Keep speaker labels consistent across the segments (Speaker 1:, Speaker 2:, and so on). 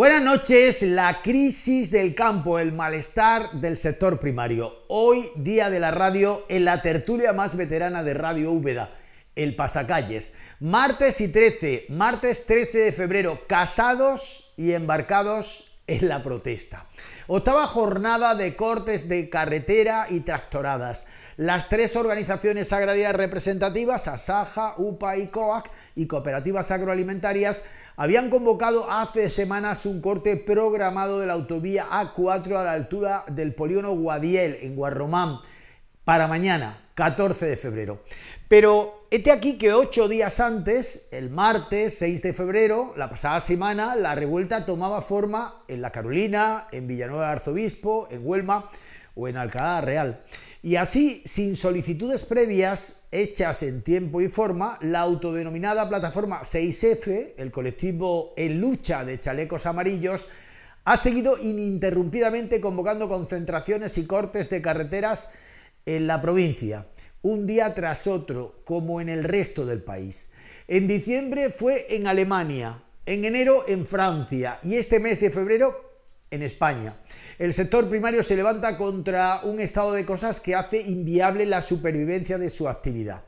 Speaker 1: Buenas noches, la crisis del campo, el malestar del sector primario. Hoy, día de la radio, en la tertulia más veterana de Radio Úbeda, el Pasacalles. Martes y 13, martes 13 de febrero, casados y embarcados en la protesta. Octava jornada de cortes de carretera y tractoradas. Las tres organizaciones agrarias representativas, Asaja, UPA y COAC, y cooperativas agroalimentarias, habían convocado hace semanas un corte programado de la autovía A4 a la altura del polígono Guadiel, en Guarromán, para mañana, 14 de febrero. Pero este aquí que ocho días antes, el martes 6 de febrero, la pasada semana, la revuelta tomaba forma en La Carolina, en Villanueva de Arzobispo, en Huelma o en Alcalá Real. Y así, sin solicitudes previas hechas en tiempo y forma, la autodenominada plataforma 6F, el colectivo en lucha de chalecos amarillos, ha seguido ininterrumpidamente convocando concentraciones y cortes de carreteras en la provincia, un día tras otro, como en el resto del país. En diciembre fue en Alemania, en enero en Francia y este mes de febrero en España. El sector primario se levanta contra un estado de cosas que hace inviable la supervivencia de su actividad.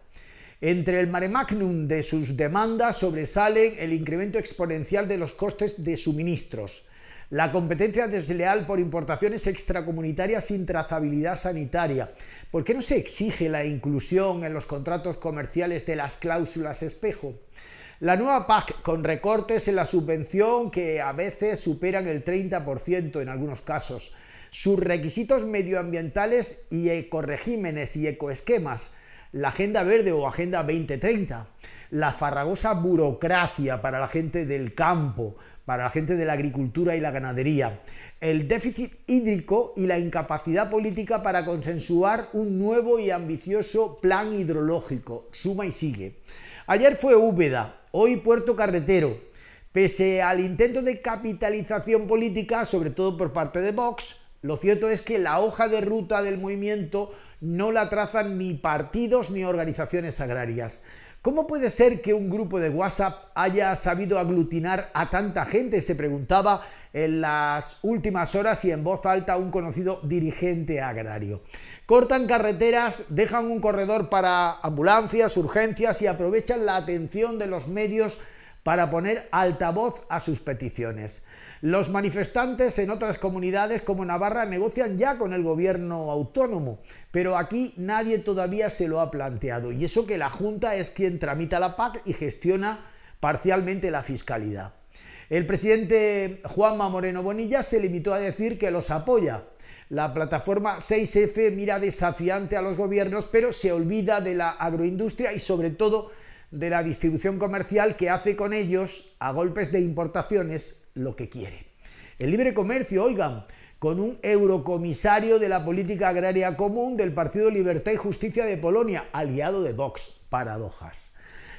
Speaker 1: Entre el mare magnum de sus demandas sobresale el incremento exponencial de los costes de suministros, la competencia desleal por importaciones extracomunitarias sin trazabilidad sanitaria. ¿Por qué no se exige la inclusión en los contratos comerciales de las cláusulas espejo? La nueva PAC con recortes en la subvención que a veces superan el 30% en algunos casos, sus requisitos medioambientales y ecoregímenes y ecoesquemas, la Agenda Verde o Agenda 2030, la farragosa burocracia para la gente del campo, para la gente de la agricultura y la ganadería, el déficit hídrico y la incapacidad política para consensuar un nuevo y ambicioso plan hidrológico. Suma y sigue. Ayer fue Úbeda, Hoy puerto carretero, pese al intento de capitalización política, sobre todo por parte de Vox, lo cierto es que la hoja de ruta del movimiento no la trazan ni partidos ni organizaciones agrarias. ¿Cómo puede ser que un grupo de WhatsApp haya sabido aglutinar a tanta gente? Se preguntaba en las últimas horas y en voz alta un conocido dirigente agrario. Cortan carreteras, dejan un corredor para ambulancias, urgencias y aprovechan la atención de los medios para poner altavoz a sus peticiones. Los manifestantes en otras comunidades como Navarra negocian ya con el gobierno autónomo, pero aquí nadie todavía se lo ha planteado, y eso que la Junta es quien tramita la PAC y gestiona parcialmente la fiscalidad. El presidente Juanma Moreno Bonilla se limitó a decir que los apoya. La plataforma 6F mira desafiante a los gobiernos, pero se olvida de la agroindustria y sobre todo de la distribución comercial que hace con ellos, a golpes de importaciones, lo que quiere. El libre comercio, oigan, con un eurocomisario de la política agraria común del Partido Libertad y Justicia de Polonia, aliado de Vox. Paradojas.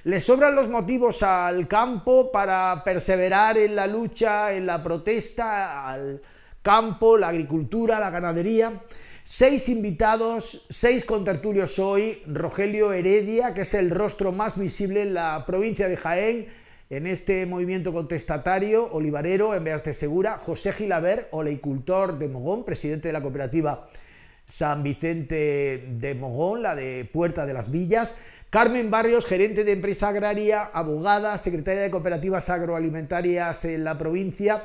Speaker 1: Le sobran los motivos al campo para perseverar en la lucha, en la protesta, al campo, la agricultura, la ganadería. Seis invitados, seis contertulios hoy. Rogelio Heredia, que es el rostro más visible en la provincia de Jaén, en este movimiento contestatario, Olivarero, en de Segura. José Gilaver, oleicultor de Mogón, presidente de la cooperativa San Vicente de Mogón, la de Puerta de las Villas. Carmen Barrios, gerente de empresa agraria, abogada, secretaria de cooperativas agroalimentarias en la provincia,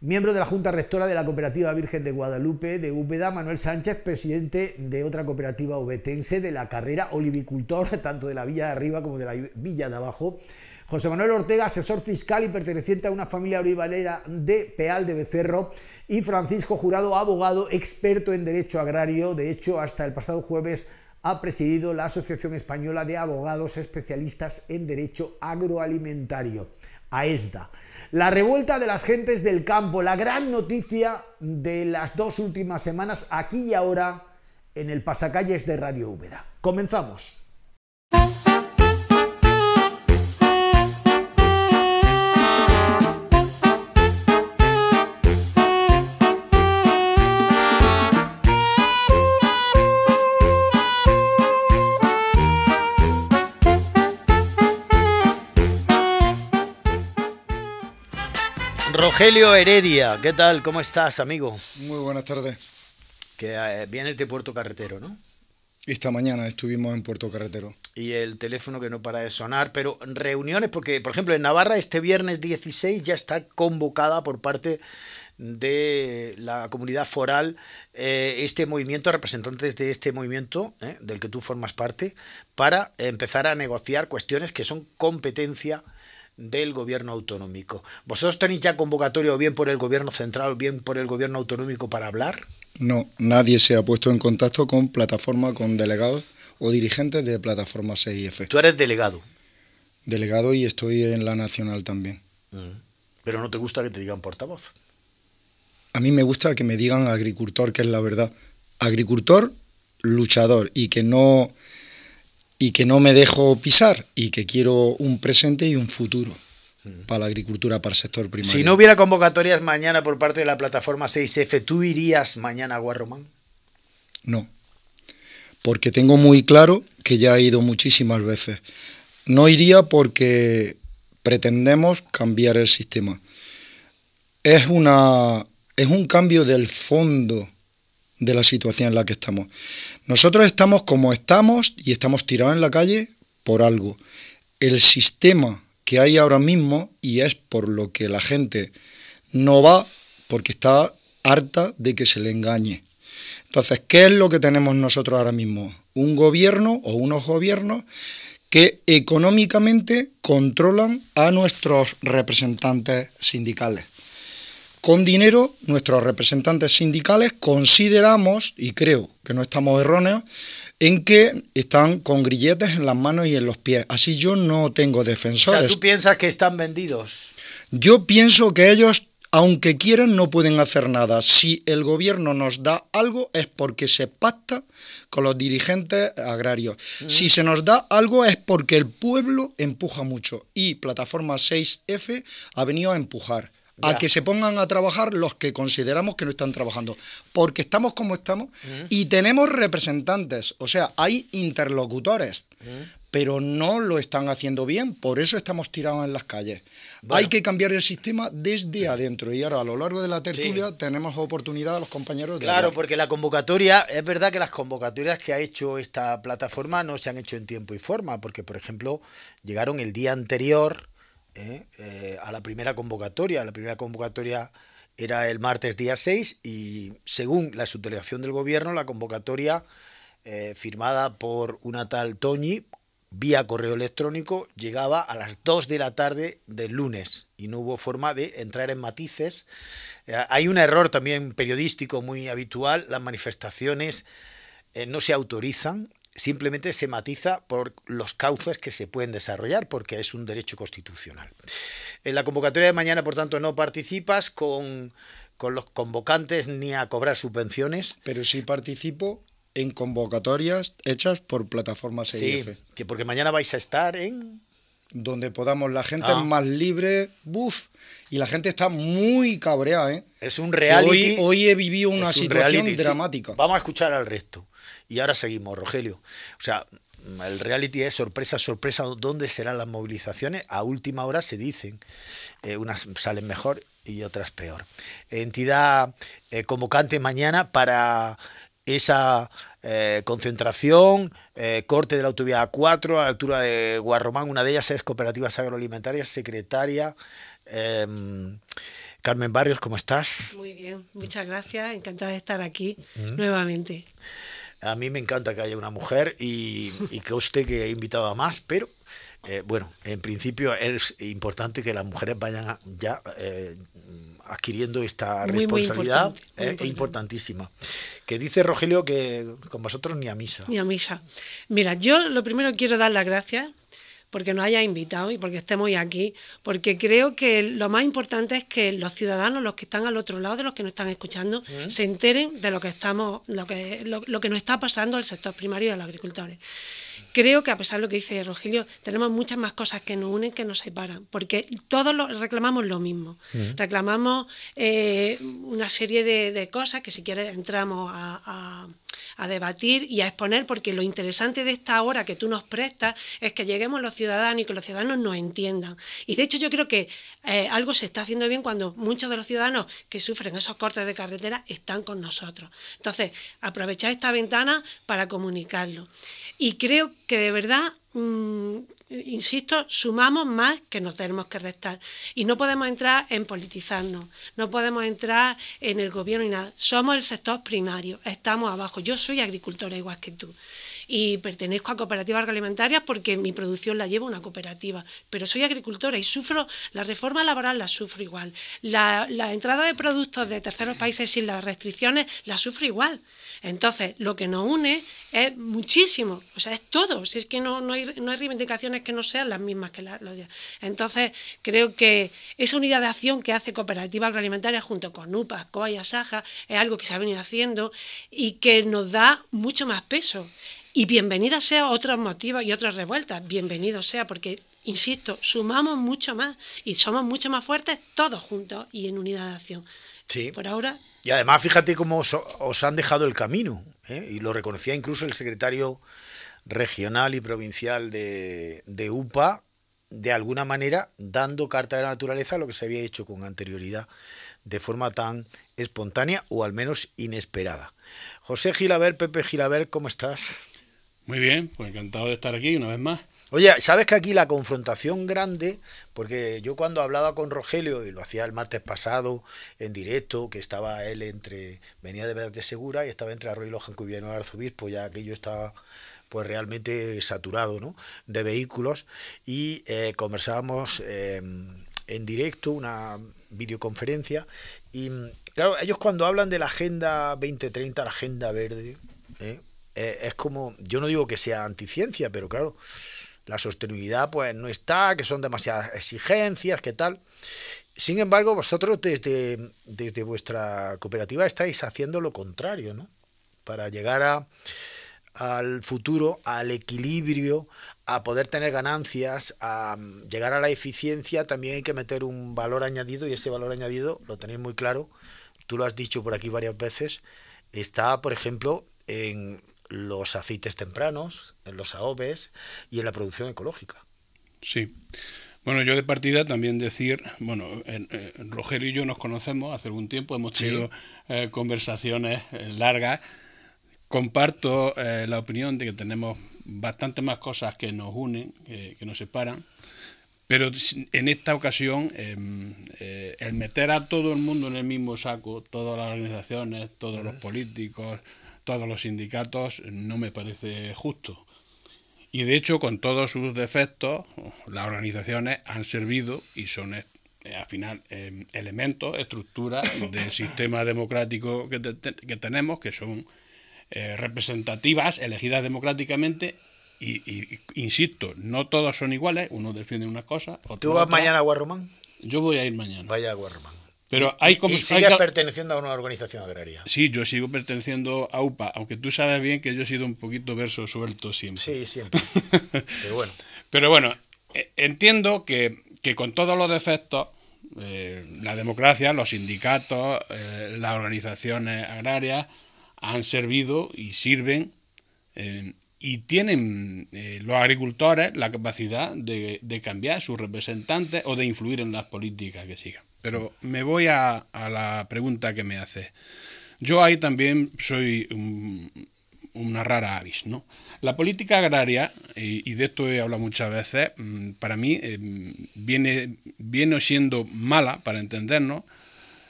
Speaker 1: miembro de la Junta Rectora de la Cooperativa Virgen de Guadalupe de Úbeda, Manuel Sánchez, presidente de otra cooperativa obetense de la carrera olivicultor, tanto de la villa de arriba como de la villa de abajo. José Manuel Ortega, asesor fiscal y perteneciente a una familia olivalera de Peal de Becerro, y Francisco Jurado, abogado experto en derecho agrario. De hecho, hasta el pasado jueves ha presidido la Asociación Española de Abogados Especialistas en Derecho Agroalimentario, AESDA. E la revuelta de las gentes del campo, la gran noticia de las dos últimas semanas, aquí y ahora, en el Pasacalles de Radio Úbeda. Comenzamos. Heredia, ¿qué tal? ¿Cómo estás, amigo?
Speaker 2: Muy buenas tardes.
Speaker 1: Que eh, vienes de Puerto Carretero, ¿no? Esta
Speaker 2: mañana estuvimos en Puerto Carretero.
Speaker 1: Y el teléfono que no para de sonar, pero reuniones, porque por ejemplo en Navarra este viernes 16 ya está convocada por parte de la comunidad foral eh, este movimiento, representantes de este movimiento, eh, del que tú formas parte, para empezar a negociar cuestiones que son competencia del gobierno autonómico. ¿Vosotros tenéis ya convocatoria o bien por el gobierno central bien por el gobierno autonómico para hablar?
Speaker 2: No, nadie se ha puesto en contacto con plataforma, con delegados o dirigentes de plataforma CIF. Tú
Speaker 1: eres delegado.
Speaker 2: Delegado y estoy en la nacional también. Mm.
Speaker 1: Pero no te gusta que te digan portavoz.
Speaker 2: A mí me gusta que me digan agricultor, que es la verdad. Agricultor, luchador y que no y que no me dejo pisar y que quiero un presente y un futuro mm. para la agricultura, para el sector primario. Si no
Speaker 1: hubiera convocatorias mañana por parte de la plataforma 6F, ¿tú irías mañana a Guarromán?
Speaker 2: No, porque tengo muy claro que ya he ido muchísimas veces. No iría porque pretendemos cambiar el sistema. Es, una, es un cambio del fondo de la situación en la que estamos. Nosotros estamos como estamos y estamos tirados en la calle por algo. El sistema que hay ahora mismo, y es por lo que la gente no va, porque está harta de que se le engañe. Entonces, ¿qué es lo que tenemos nosotros ahora mismo? Un gobierno o unos gobiernos que económicamente controlan a nuestros representantes sindicales con dinero, nuestros representantes sindicales consideramos, y creo que no estamos erróneos, en que están con grilletes en las manos y en los pies. Así yo no tengo defensores. O sea, ¿tú
Speaker 1: piensas que están vendidos?
Speaker 2: Yo pienso que ellos, aunque quieran, no pueden hacer nada. Si el gobierno nos da algo es porque se pacta con los dirigentes agrarios. Mm. Si se nos da algo es porque el pueblo empuja mucho y Plataforma 6F ha venido a empujar a que se pongan a trabajar los que consideramos que no están trabajando, porque estamos como estamos y tenemos representantes, o sea, hay interlocutores. Pero no lo están haciendo bien, por eso estamos tirados en las calles. Hay que cambiar el sistema desde adentro. Y ahora, a lo largo de la tertulia, tenemos oportunidad a los compañeros de. Claro, porque la
Speaker 1: convocatoria, es verdad que las convocatorias que ha hecho esta plataforma no se han hecho en tiempo y forma, porque, por ejemplo, llegaron el día anterior ¿eh? Eh, a la primera convocatoria. La primera convocatoria era el martes día 6 y según la subdelegación del gobierno, la convocatoria eh, firmada por una tal Toñi vía correo electrónico llegaba a las 2 de la tarde del lunes y no hubo forma de entrar en matices. hay un error también periodístico muy habitual, las manifestaciones no se autorizan, simplemente se matiza por los cauces que se pueden desarrollar, porque es un derecho constitucional. En la convocatoria de mañana, por tanto, no participas con, con los convocantes ni a cobrar subvenciones. Pero sí participo
Speaker 2: en convocatorias hechas por plataformas EIF. Sí, e
Speaker 1: que porque mañana vais a estar en
Speaker 2: donde podamos. La gente es ah. más libre, buf, y la gente está muy cabreada, ¿eh?
Speaker 1: Es un reality. Hoy, he vivido una situación dramática. Vamos a escuchar al resto. Y ahora seguimos, Rogelio. O sea, el reality es sorpresa, sorpresa, ¿dónde serán las movilizaciones? A última hora se dicen, eh, unas salen mejor y otras peor. Entidad eh, convocante mañana para esa eh, concentración, corte de la autovía A4 a la altura de Guarromán, una de ellas es Cooperativas Agroalimentarias, secretaria. Em, Carmen Barrios, ¿cómo estás?
Speaker 3: Muy bien, muchas gracias, encantada de estar aquí mm. nuevamente.
Speaker 1: A mí me encanta que haya una mujer y, que usted que he invitado a más, pero eh, bueno, en principio es importante que las mujeres vayan ya eh, adquiriendo esta responsabilidad Es eh, importantísima. Que dice Rogelio que con vosotros ni a misa. Ni
Speaker 3: a misa. Mira, yo lo primero quiero dar las gracias porque nos haya invitado y porque estemos aquí, porque creo que lo más importante es que los ciudadanos, los que están al otro lado de los que nos están escuchando, se enteren de lo que estamos, lo que, lo, que nos está pasando al sector primario y a los agricultores creo que a pesar de lo que dice Rogelio, tenemos muchas más cosas que nos unen que nos separan, porque todos reclamamos lo mismo. Mm. Reclamamos eh, una serie de, cosas que si quieres entramos a, debatir y a exponer, porque lo interesante de esta hora que tú nos prestas es que lleguemos los ciudadanos y que los ciudadanos nos entiendan. Y de hecho yo creo que eh, algo se está haciendo bien cuando muchos de los ciudadanos que sufren esos cortes de carretera están con nosotros. Entonces, aprovechar esta ventana para comunicarlo. Y creo que de verdad, mm, insisto, sumamos más que nos tenemos que restar. Y no podemos entrar en politizarnos, no podemos entrar en el gobierno y nada. Somos el sector primario, estamos abajo. Yo soy agricultora igual que tú y pertenezco a cooperativas agroalimentarias porque mi producción la lleva una cooperativa, pero soy agricultora y sufro, la reforma laboral la sufro igual, la, entrada de productos de terceros países sin las restricciones la sufro igual. Entonces, lo que nos une es muchísimo, o sea, es todo, si es que no, no, hay, no hay reivindicaciones que no sean las mismas que las... entonces, creo que esa unidad de acción que hace Cooperativa Agroalimentaria junto con UPA, COA y ASAJA es algo que se ha venido haciendo y que nos da mucho más peso. Y bienvenida sea otros motivos y otras revueltas, bienvenido sea, porque, insisto, sumamos mucho más y somos mucho más fuertes todos juntos y en unidad de acción. Sí. Por ahora.
Speaker 1: Y además, fíjate cómo os, han dejado el camino, ¿eh? y lo reconocía incluso el secretario regional y provincial de, de UPA, de alguna manera dando carta de la naturaleza a lo que se había hecho con anterioridad, de forma tan espontánea o al menos inesperada. José Gilaber, Pepe Gilaber, ¿cómo estás? Muy bien, pues encantado de estar aquí una vez más. Oye, sabes que aquí la confrontación grande, porque yo cuando hablaba con Rogelio, y lo hacía el martes pasado en directo, que estaba él entre, venía de Verde Segura y estaba entre Arroyo y en y Arzobispo, pues ya aquello yo estaba pues realmente saturado ¿no? de vehículos, y eh, conversábamos eh, en directo, una videoconferencia, y claro, ellos cuando hablan de la Agenda 2030, la Agenda Verde, ¿eh? Eh, es como, yo no digo que sea anticiencia, pero claro, la sostenibilidad pues no está, que son demasiadas exigencias, que tal. Sin embargo, vosotros desde, desde vuestra cooperativa estáis haciendo lo contrario, ¿no? Para llegar al futuro, al equilibrio, a poder tener ganancias, a llegar a la eficiencia, también hay que meter un valor añadido y ese valor añadido lo tenéis muy claro. Tú lo has dicho por aquí varias veces. Está, por ejemplo, en los aceites tempranos, en los Aobes y en la producción ecológica.
Speaker 4: Sí. Bueno, yo de partida también decir, bueno, eh, Rogelio y yo nos conocemos hace algún tiempo, hemos tenido eh, conversaciones eh, largas. Comparto la opinión de que tenemos bastante más cosas que nos unen, que nos separan. Pero en esta ocasión, em, el meter a todo el mundo en el mismo saco, todas las organizaciones, todos los políticos, todos los sindicatos no me parece justo. Y de hecho, con todos sus defectos, las organizaciones han servido y son eh, al final em, elementos, estructuras del sistema democrático que, que tenemos, que son eh, representativas, elegidas democráticamente. Y, insisto, no todos son iguales, uno defiende una cosa. ¿Tú vas mañana a Guarromán? Yo voy a ir mañana. Vaya a Guarromán. Pero hay Y sigues
Speaker 1: perteneciendo a una organización agraria.
Speaker 4: Sí, yo sigo perteneciendo a UPA, aunque tú sabes bien que yo he sido un poquito verso suelto siempre. Sí, siempre. Pero bueno. E, entiendo que, con todos los defectos, eh, la democracia, los sindicatos, eh, las organizaciones agrarias han servido y sirven eh, y tienen los agricultores la capacidad de, de cambiar sus representantes o de influir en las políticas que sigan. Pero me voy a, la pregunta que me hace. Yo ahí también soy una rara avis, ¿no? La política agraria, y, de esto he hablado muchas veces, mm, para mí eh, viene, siendo mala, para entendernos,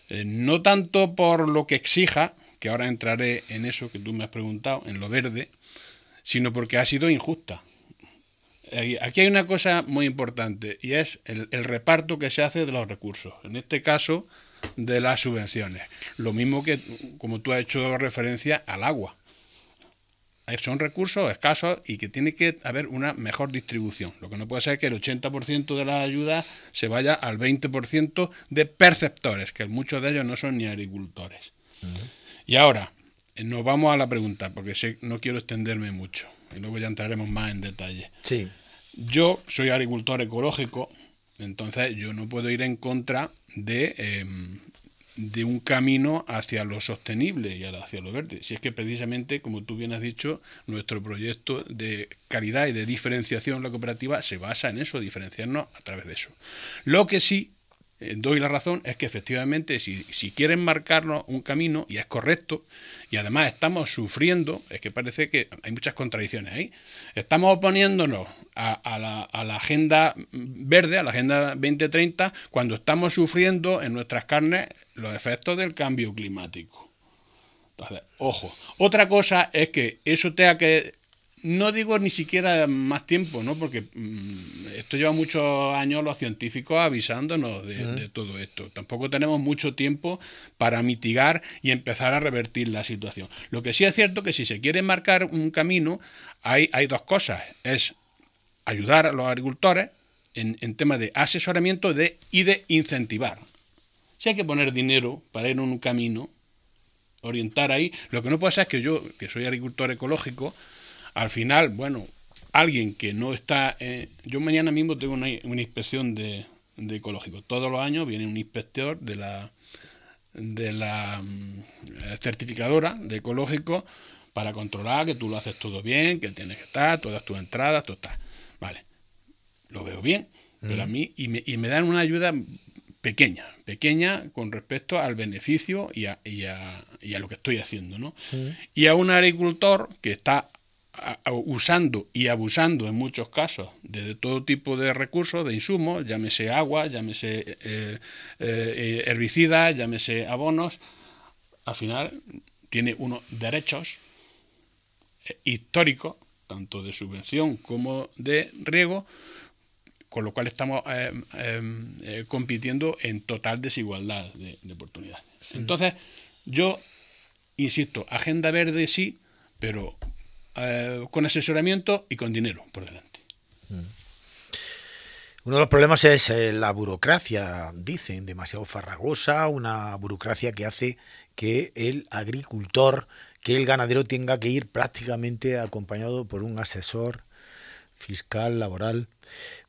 Speaker 4: eh, no tanto por lo que exija, que ahora entraré en eso que tú me has preguntado, en lo verde, sino porque ha sido injusta. Aquí hay una cosa muy importante y es el, reparto que se hace de los recursos, en este caso de las subvenciones. Lo mismo que como tú has hecho referencia al agua. Eh, son recursos escasos y que tiene que haber una mejor distribución. Lo que no puede ser que el 80% de la ayuda se vaya al 20% de perceptores, que muchos de ellos no son ni agricultores. Y ahora, eh, nos vamos a la pregunta, porque no quiero extenderme mucho y luego ya entraremos más en detalle. Sí. Yo soy agricultor ecológico, entonces yo no puedo ir en contra de, em, de un camino hacia lo sostenible y hacia lo verde. Si es que precisamente, como tú bien has dicho, nuestro proyecto de calidad y de diferenciación en la cooperativa se basa en eso, diferenciarnos a través de eso. Lo que sí eh, doy la razón es que efectivamente si, quieren marcarnos un camino y es correcto y además estamos sufriendo, es que parece que hay muchas contradicciones ahí, estamos oponiéndonos a, la, a la, agenda verde, a la agenda 2030, cuando estamos sufriendo en nuestras carnes los efectos del cambio climático. Entonces, ojo, otra cosa es que eso tenga que no digo ni siquiera más tiempo, ¿no? Porque mm, esto lleva muchos años los científicos avisándonos de, todo esto. Tampoco tenemos mucho tiempo para mitigar y empezar a revertir la situación. Lo que sí es cierto que si se quiere marcar un camino, hay, hay dos cosas. Es ayudar a los agricultores en, en tema de asesoramiento de, y de incentivar. Si hay que poner dinero para ir en un camino, orientar ahí, lo que no ser es que yo, que soy agricultor ecológico, al final, bueno, alguien que no está... Eh, yo mañana mismo tengo una, inspección de, de, ecológico. Todos los años viene un inspector de la, de la mm, certificadora de ecológico para controlar que tú lo haces todo bien, que tienes que estar, todas tus entradas, todo está. Vale, lo veo bien, pero a mm. mí, y me, dan una ayuda pequeña, pequeña con respecto al beneficio y a, y a, lo que estoy haciendo, ¿no? Y a un agricultor que está usando y abusando en muchos casos de todo tipo de recursos, de insumos, llámese agua, llámese eh, eh, eh herbicidas, llámese abonos, al final tiene unos derechos eh, históricos, tanto de subvención como de riego, con lo cual estamos em, compitiendo en total desigualdad de, de oportunidades. Entonces, yo insisto, agenda verde sí, pero eh, con asesoramiento y con dinero por delante. Mm.
Speaker 1: Uno de los problemas es eh, la burocracia, dicen, demasiado farragosa, una burocracia que hace que el agricultor, que el ganadero tenga que ir prácticamente acompañado por un asesor fiscal, laboral.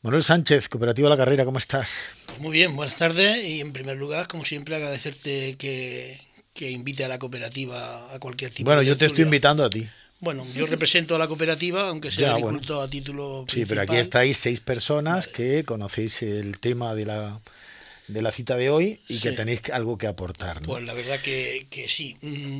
Speaker 1: Manuel Sánchez, Cooperativa La Carrera, ¿cómo estás?
Speaker 5: Muy bien, buenas tardes y en primer lugar, como siempre, agradecerte que, invite a la cooperativa a cualquier tipo Bueno, yo te estoy invitando a ti. Bueno, yo represento a la cooperativa, aunque sea ya, a título Sí, pero aquí estáis
Speaker 1: seis personas que conocéis el tema de la, de la cita de hoy y que tenéis algo que aportar. Pues
Speaker 5: la verdad que, que sí. Mm,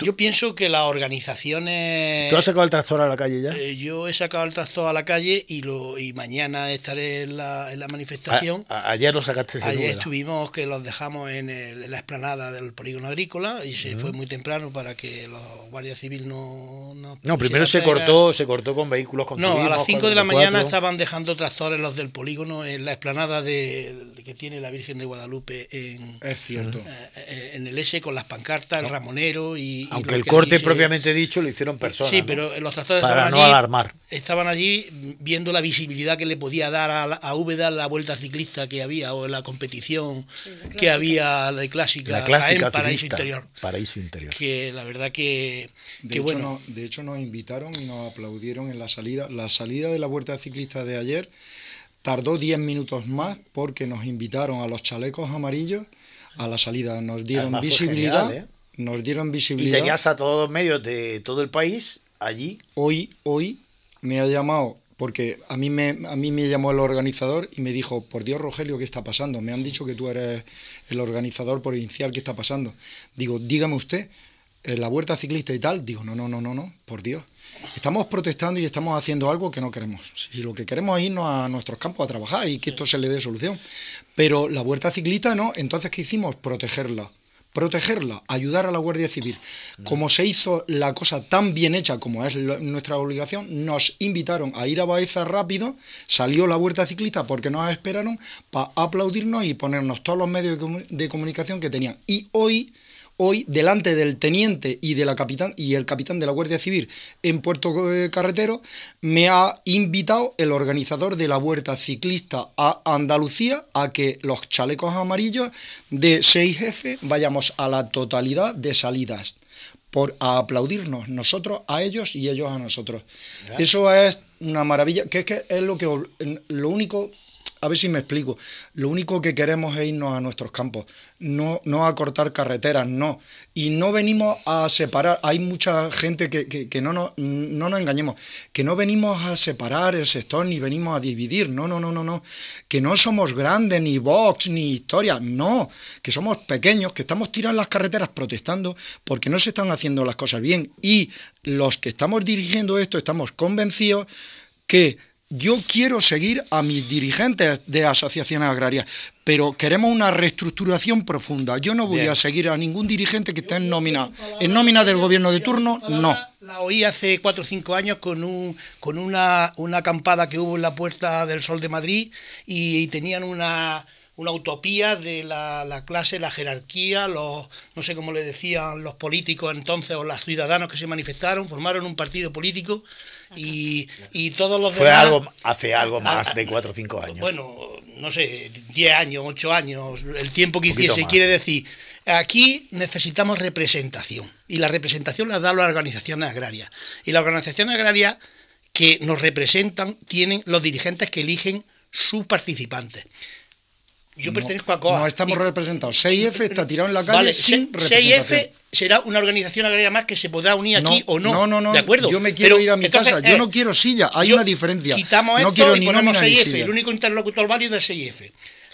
Speaker 5: yo pienso que las organizaciones. ¿Tú has sacado el
Speaker 1: tractor a la calle ya? Eh,
Speaker 5: yo he sacado el tractor a la calle y lo y mañana estaré en la, la manifestación. ayer lo sacaste. Ayer estuvimos que los dejamos en, la explanada del polígono agrícola y se fue muy temprano para que la Guardia civil no. No, primero se cortó, se cortó con
Speaker 1: vehículos con No, a las 5 de la mañana estaban
Speaker 5: dejando tractores los del polígono en la explanada de, que tiene la Virgen de Guadalupe en. Es cierto. Eh, eh, en el S con las pancartas, el ah. ramonero y aunque el corte propiamente dicho lo hicieron personas. Sí, pero los tractores Para no alarmar. Estaban allí viendo la visibilidad que le podía dar a, la vuelta ciclista que había o la competición que había de clásica, la clásica en Paraíso Interior. Paraíso
Speaker 2: Interior. Que
Speaker 5: la verdad que,
Speaker 2: de hecho, bueno. de hecho, nos invitaron y nos aplaudieron en la salida. La salida de la vuelta ciclista de ayer tardó 10 minutos más porque nos invitaron a los chalecos amarillos a la salida. Nos dieron visibilidad. ¿eh? nos dieron visibilidad. Y tenías
Speaker 1: a todos los medios de todo el país
Speaker 2: allí. Hoy, hoy me ha llamado, porque a mí me, a mí me llamó el organizador y me dijo, por Dios Rogelio, ¿qué está pasando? Me han dicho que tú eres el organizador provincial, ¿qué está pasando? Digo, dígame usted, eh, la huerta ciclista y tal, digo, no, no, no, no, no, por Dios. Estamos protestando y estamos haciendo algo que no queremos. Si lo que queremos es irnos a nuestros campos a trabajar y que esto se le dé solución. Pero la huerta ciclista no, entonces ¿qué hicimos? Protegerla protegerla, ayudar a la Guardia Civil. Como se hizo la cosa tan bien hecha como es nuestra obligación, nos invitaron a ir a Baeza rápido, salió la huerta ciclista porque nos esperaron para aplaudirnos y ponernos todos los medios de comunicación que tenían. Y hoy hoy delante del teniente y de la capitán y el capitán de la Guardia Civil en Puerto eh, Carretero me ha invitado el organizador de la vuelta ciclista a Andalucía a que los chalecos amarillos de 6 jefes vayamos a la totalidad de salidas por aplaudirnos nosotros a ellos y ellos a nosotros. Eso es una maravilla, que es que es lo que lo único a ver si me explico. Lo único que queremos es irnos a nuestros campos, no, no a cortar carreteras, no. Y no venimos a separar, hay mucha gente que, no, nos, no nos engañemos, que no venimos a separar el sector ni venimos a dividir, no, no, no, no, no. Que no somos grandes, ni Vox, ni historia, no. Que somos pequeños, que estamos tirando las carreteras protestando porque no se están haciendo las cosas bien. Y los que estamos dirigiendo esto estamos convencidos que yo quiero seguir a mis dirigentes de asociaciones agrarias, pero queremos una reestructuración profunda. Yo no voy a seguir a ningún dirigente que esté en nómina, en nómina del gobierno de turno, no.
Speaker 5: La oí hace cuatro o cinco años con,
Speaker 2: un, con una, una acampada que hubo en la Puerta del Sol de
Speaker 5: Madrid y tenían una una utopía de la, clase, la jerarquía, los, no sé cómo le decían los políticos entonces o los ciudadanos que se manifestaron, formaron un partido político y, todos los Fue algo, hace algo ah, más de ah, cuatro o cinco años. Bueno, no sé, 10 años, 8 años, el tiempo que hiciese, quiere decir, aquí necesitamos representación y la representación la da la organizaciones agrarias. Y la organización agraria que nos representan tienen los dirigentes que eligen
Speaker 2: sus participantes. Yo pertenezco a COA. No estamos representados. 6F está tirado en la calle sin 6F
Speaker 5: será una organización agraria más que se podrá unir aquí o no. No, no, no. ¿De acuerdo? Yo me quiero ir a mi casa. Yo eh, no
Speaker 2: quiero silla. Hay una diferencia. Quitamos no quiero y ni ponemos 6 el
Speaker 5: único interlocutor válido es 6F.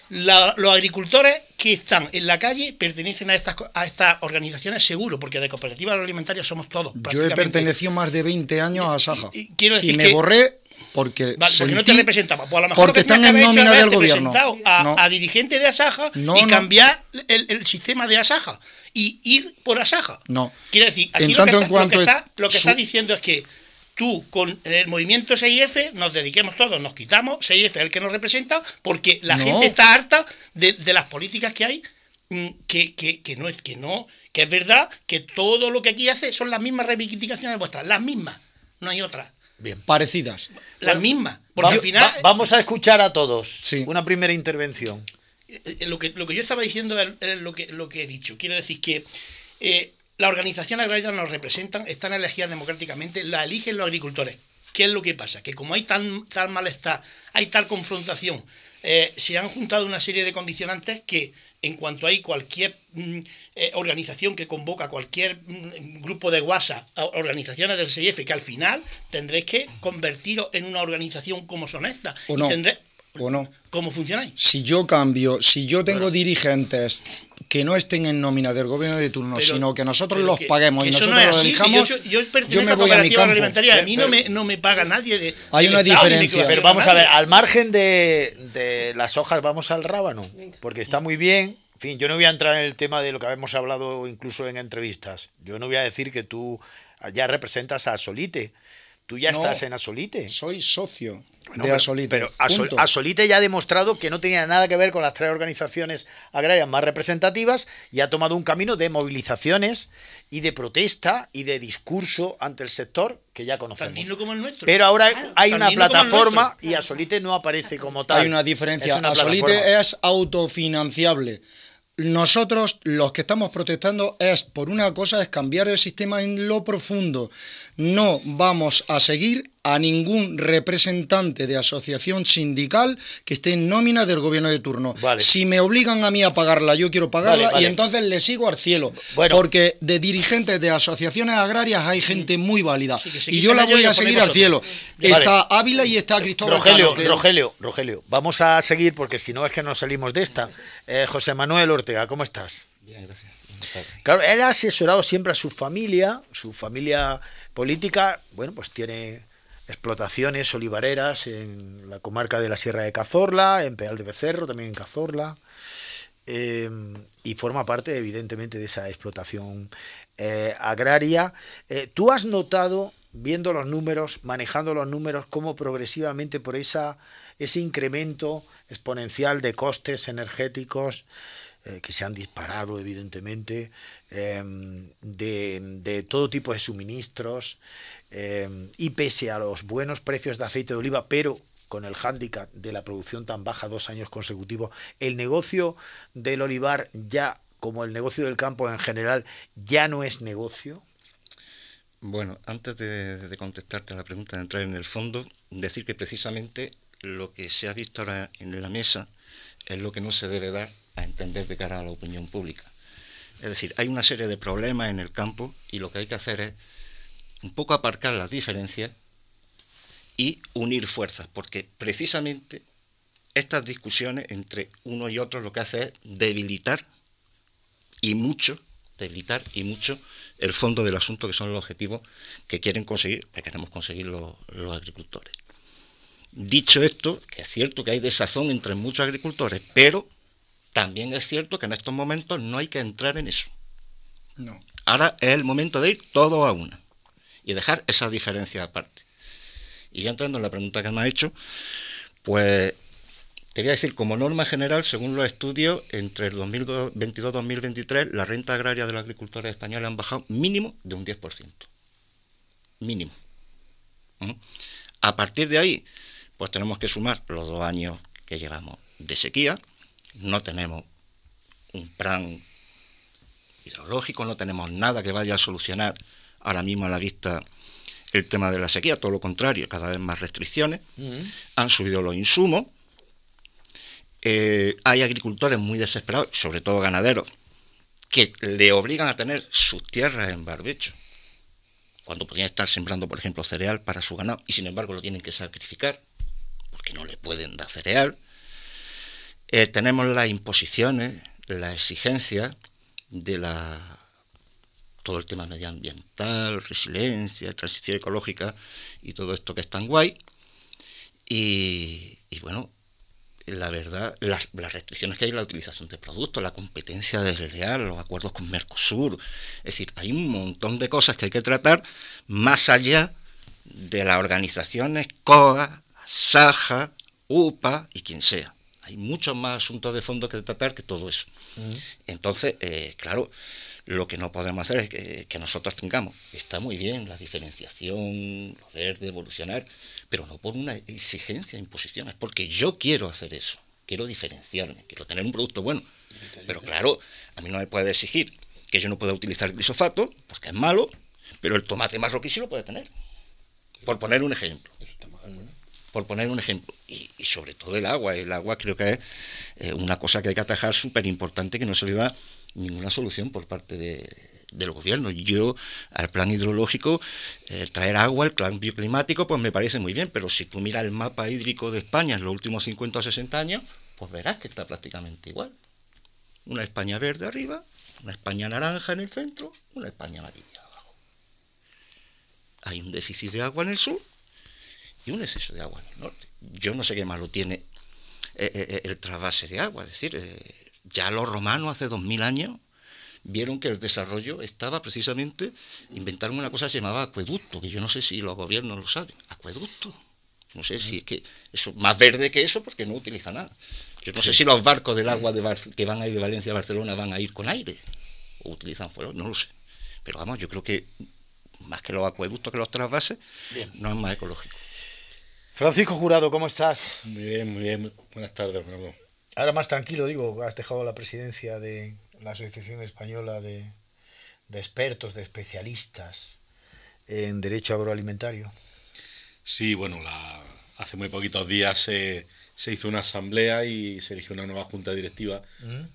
Speaker 5: los agricultores que están en la calle pertenecen a estas, a estas organizaciones seguro, porque de cooperativas alimentarias somos todos. Yo he pertenecido
Speaker 2: más de 20 años a Saja. Y, quiero me borré porque... no te representaba.
Speaker 5: Pues a lo mejor porque están en nómina del gobierno. A, no. a dirigente de Asaja y cambiar el, sistema de Asaja y ir por Asaja. No. quiere decir, aquí lo, que está, lo, que está, diciendo es que tú con el movimiento 6F nos dediquemos todos, nos quitamos, 6F es el que nos representa, porque la gente está harta de, las políticas que hay, mm, que, que, que no es que no, que es verdad que todo lo que aquí hace son las mismas reivindicaciones vuestras, las mismas, no hay otras. Bien. Parecidas. Las mismas. Porque al final. vamos a escuchar
Speaker 1: a todos. Sí. Una primera intervención.
Speaker 5: Eh, eh, eh, lo que, lo que yo estaba diciendo es lo que, lo que he dicho. Quiero decir que la organización agraria nos representan, están elegidas democráticamente, la eligen los agricultores. ¿Qué es lo que pasa? Que como hay tal malestar, hay tal confrontación, se han juntado una serie de condicionantes que en cuanto hay cualquier mm, eh, organización que convoca cualquier mm, grupo de WhatsApp, organizaciones del CIF, que al final tendréis que convertiros en una organización como son estas. O no. ¿Cómo funcionáis?
Speaker 2: Si yo cambio, si yo tengo dirigentes que no estén en nómina del gobierno de turno, sino que nosotros los paguemos y nosotros los elijamos, yo, me voy a mi
Speaker 5: campo. Alimentaria. A mí no, me, no me paga nadie. De, hay una diferencia. Pero vamos a ver, al
Speaker 2: margen
Speaker 1: de, de las hojas, vamos al rábano, porque está muy bien en fin, yo no voy a entrar en el tema de lo que habíamos hablado incluso en entrevistas. Yo no voy a decir que tú ya representas a Solite, Tú ya estás en Asolite. Soy socio
Speaker 2: de Asolite. Pero Asolite
Speaker 1: ya ha demostrado que no tenía nada que ver con las tres organizaciones agrarias más representativas y ha tomado un camino de movilizaciones y de protesta y de discurso ante el sector que ya conocemos.
Speaker 5: Tan como el nuestro. Pero ahora hay una plataforma
Speaker 1: y Asolite no aparece como tal. Hay una diferencia. Es Asolite
Speaker 2: es autofinanciable. Nosotros los que estamos protestando es por una cosa, es cambiar el sistema en lo profundo. No vamos a seguir a ningún representante de asociación sindical que esté en nómina del gobierno de turno. Si me obligan a mí a pagarla, yo quiero pagarla y entonces le sigo al cielo. Porque de dirigentes de asociaciones agrarias hay gente muy válida. y yo la voy a seguir al cielo. Está Ávila y está Cristóbal. Rogelio, Rogelio,
Speaker 1: Rogelio, vamos a seguir porque si no es que no salimos de esta. Eh, José Manuel Ortega, ¿cómo estás? Bien, gracias. Claro, él ha asesorado siempre a su familia, su familia política, bueno, pues tiene explotaciones olivareras en la comarca de la Sierra de Cazorla, en Peal de Becerro, también en Cazorla, eh, y forma parte evidentemente de esa explotación eh, agraria. Eh, ¿Tú has notado, viendo los números, manejando los números, cómo progresivamente por esa, ese incremento exponencial de costes energéticos, eh, que se han disparado, evidentemente, em, de, todo tipo de suministros, em, y pese a los buenos precios de aceite de oliva, pero con el hándicap de la producción tan baja dos años consecutivos, el negocio del olivar ya, como el
Speaker 6: negocio del campo en general, ya no es negocio. Bueno, antes de, de contestarte a la pregunta, de entrar en el fondo, decir que precisamente lo que se ha visto ahora en la mesa es lo que no se debe dar a entender de cara a la opinión pública. Es decir, hay una serie de problemas en el campo y lo que hay que hacer es un poco aparcar las diferencias y unir fuerzas, porque precisamente estas discusiones entre uno y otro lo que hace es debilitar y mucho, debilitar y mucho el fondo del asunto, que son los objetivos que quieren conseguir, que queremos conseguir los, agricultores. Dicho esto, que es cierto que hay desazón entre muchos agricultores, pero también es cierto que en estos momentos no hay que entrar en eso. No. Ahora es el momento de ir todo a una y dejar esa diferencia aparte. Y ya entrando en la pregunta que me ha hecho, pues te voy a decir, como norma general, según los estudios, entre el 2022-2023, la renta agraria de los agricultores españoles han bajado mínimo de un 10%. Mínimo. ¿Mm? A partir de ahí, pues tenemos que sumar los dos años que llevamos de sequía, no tenemos un plan ideológico, no tenemos nada que vaya a solucionar ahora mismo a la vista el tema de la sequía, todo lo contrario, cada vez más restricciones, mm. han subido los insumos, eh, hay agricultores muy desesperados, sobre todo ganaderos, que le obligan a tener sus tierras en barbecho, cuando podrían estar sembrando, por ejemplo, cereal para su ganado, y sin embargo lo tienen que sacrificar, porque no le pueden dar cereal, eh, tenemos las imposiciones, la exigencia de la todo el tema medioambiental, resiliencia, transición ecológica y todo esto que es tan guay. Y, bueno, la verdad, las, las, restricciones que hay en la utilización de productos, la competencia desleal, los acuerdos con Mercosur. Es decir, hay un montón de cosas que hay que tratar más allá de las organizaciones COA, SAJA, UPA y quien sea hay muchos más asuntos de fondo que tratar que todo eso. Entonces, eh, claro, lo que no podemos hacer es que, nosotros tengamos, está muy bien la diferenciación, poder verde, evolucionar, pero no por una exigencia, imposición, es porque yo quiero hacer eso, quiero diferenciarme, quiero tener un producto bueno. Pero claro, a mí no me puede exigir que yo no pueda utilizar el glisofato, porque es malo, pero el tomate más roquísimo lo puede tener. Por poner un ejemplo por poner un ejemplo. Y, sobre todo el agua. El agua creo que es eh, una cosa que hay que atajar súper importante que no se le da ninguna solución por parte del gobierno. Yo al plan hidrológico, eh, traer agua al plan bioclimático, pues me parece muy bien, pero si tú miras el mapa hídrico de España en los últimos 50 o 60 años, pues verás que está prácticamente igual. Una España verde arriba, una España naranja en el centro, una España amarilla abajo. Hay un déficit de agua en el sur y un exceso de agua en el norte. Yo no sé qué malo tiene eh, eh, eh, el trasvase de agua. Es decir, ya los romanos hace dos mil años vieron que el desarrollo estaba precisamente, inventaron una cosa que acueducto, que yo no sé si los gobiernos lo saben, acueducto. No sé si es que eso más verde que eso porque no utiliza nada. Yo no sé si los barcos del agua que van a ir de Valencia a Barcelona van a ir con aire o utilizan fuego, no lo sé. Pero vamos, yo creo que más que los acueductos que los trasvases, no es más ecológico. Francisco Jurado, ¿cómo estás? Muy bien, muy bien.
Speaker 7: Buenas tardes,
Speaker 1: Ahora más tranquilo, digo, has dejado la presidencia de la Asociación Española de, Expertos, de Especialistas en Derecho Agroalimentario.
Speaker 7: Sí, bueno, la, hace muy poquitos días se, se, hizo una asamblea y se eligió una nueva junta directiva.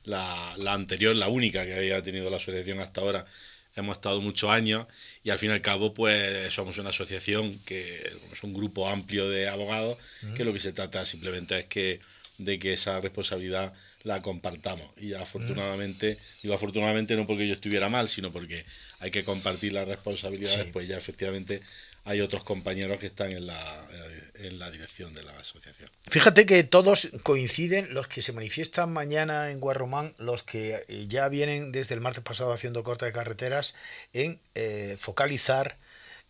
Speaker 7: la anterior, la única que había tenido la asociación hasta ahora, hemos estado muchos años y al fin y al cabo pues somos una asociación que es un grupo amplio de abogados que lo que se trata simplemente es que de que esa responsabilidad la compartamos y afortunadamente digo afortunadamente no porque yo estuviera mal sino porque hay que compartir las responsabilidades pues ya efectivamente hay otros compañeros que están en la, eh, en la dirección de la asociación. Fíjate que todos
Speaker 1: coinciden, los que se manifiestan mañana en Guarromán, los que eh, ya vienen desde el martes pasado haciendo corta de carreteras, en eh, focalizar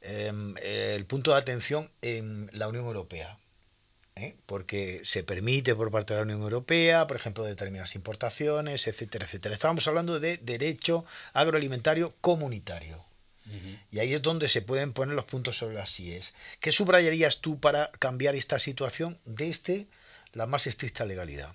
Speaker 1: em, el punto de atención en la Unión Europea. porque se permite por parte de la Unión Europea, por ejemplo, determinadas importaciones, etcétera, etcétera. Estábamos hablando de derecho agroalimentario comunitario. Y ahí es donde se pueden poner los puntos sobre las IES. ¿Qué subrayarías tú para cambiar esta situación desde la más estricta legalidad?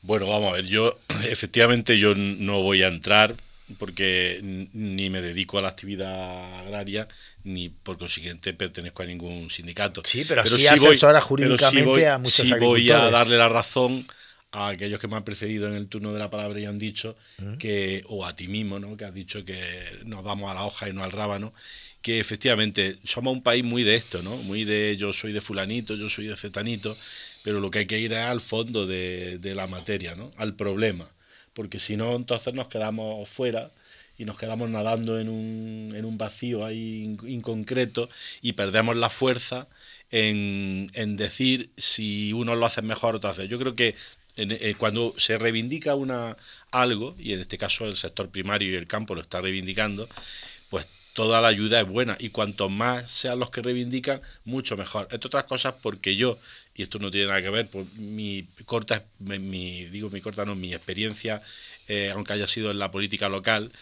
Speaker 7: Bueno, vamos a ver, yo efectivamente yo no voy a entrar porque ni me dedico a la actividad agraria ni por consiguiente pertenezco a ningún sindicato. Sí, pero, si asesora jurídicamente a muchos sí voy a darle la razón a aquellos que me han precedido en el turno de la palabra y han dicho que, o a ti mismo, ¿no? que has dicho que nos vamos a la hoja y no al rábano, que efectivamente somos un país muy de esto, ¿no? muy de yo soy de fulanito, yo soy de cetanito, pero lo que hay que ir es al fondo de, la materia, ¿no? al problema, porque si no, entonces nos quedamos fuera y nos quedamos nadando en un, en un vacío ahí inconcreto y perdemos la fuerza en, en, decir si uno lo hace mejor o otro hace. Yo creo que eh, cuando se reivindica una, algo, y en este caso el sector primario y el campo lo está reivindicando, pues toda la ayuda es buena y cuanto más sean los que reivindican, mucho mejor. Entre otras cosas porque yo, y esto no tiene nada que ver, por mi corta, mi, digo mi corta, no, mi experiencia, eh, aunque haya sido en la política local,